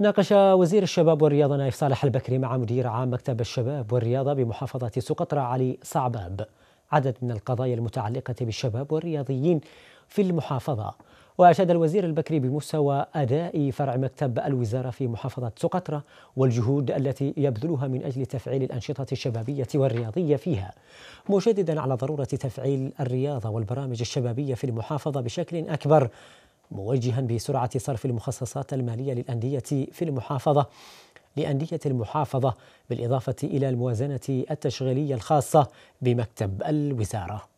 ناقش وزير الشباب والرياضة نايف صالح البكري مع مدير عام مكتب الشباب والرياضة بمحافظة سقطرى علي صعباب عدد من القضايا المتعلقة بالشباب والرياضيين في المحافظة وأشاد الوزير البكري بمستوى أداء فرع مكتب الوزارة في محافظة سقطرى والجهود التي يبذلها من أجل تفعيل الأنشطة الشبابية والرياضية فيها مشددا على ضرورة تفعيل الرياضة والبرامج الشبابية في المحافظة بشكل أكبر موجها بسرعة صرف المخصصات المالية للأندية في المحافظة لأندية المحافظة بالإضافة إلى الموازنة التشغيلية الخاصة بمكتب الوزارة